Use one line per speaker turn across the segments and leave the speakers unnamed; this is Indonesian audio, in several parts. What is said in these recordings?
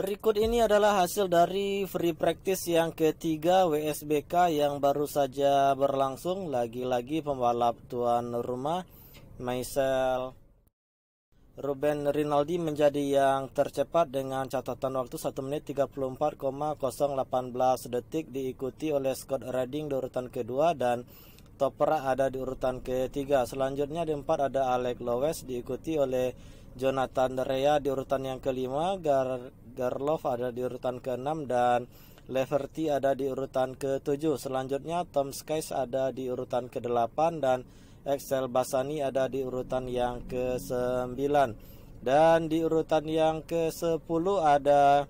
Berikut ini adalah hasil dari free practice yang ketiga WSBK yang baru saja berlangsung Lagi-lagi pembalap tuan rumah Maisel Ruben Rinaldi menjadi yang tercepat dengan catatan waktu 1 menit 34,018 detik diikuti oleh Scott Redding di urutan kedua dan Topra ada di urutan ketiga. Selanjutnya di empat ada Alec Lowes diikuti oleh Jonathan Rea di urutan yang kelima, Gerloff ada di urutan ke-6 dan Leverty ada di urutan ke-7. Selanjutnya Tom Skies ada di urutan ke-8 dan Excel Basani ada di urutan yang ke-9. Dan di urutan yang ke-10 ada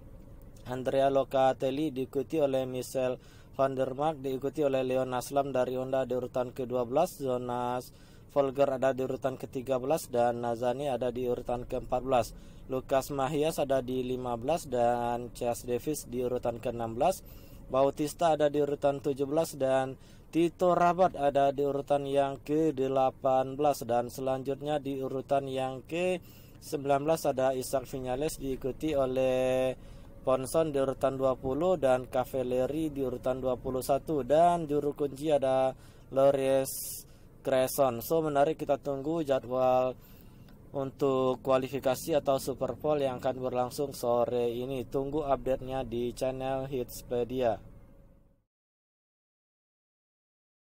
Andrea Locatelli diikuti oleh Michel Vandermark diikuti oleh Leon Aslam dari Honda di urutan ke-12 Jonas Volger ada di urutan ke-13 dan Nazani ada di urutan ke-14. Lukas Mahias ada di 15 dan Chas Davis di urutan ke-16. Bautista ada di urutan 17 dan Tito Rabat ada di urutan yang ke-18 dan selanjutnya di urutan yang ke-19 ada Isaac Vinales diikuti oleh Ponson di urutan 20 dan Cavalieri di urutan 21 dan juru kunci ada Lores Cresson. So menarik kita tunggu jadwal untuk kualifikasi atau Super Bowl yang akan berlangsung sore ini. Tunggu update-nya di channel Hitspedia.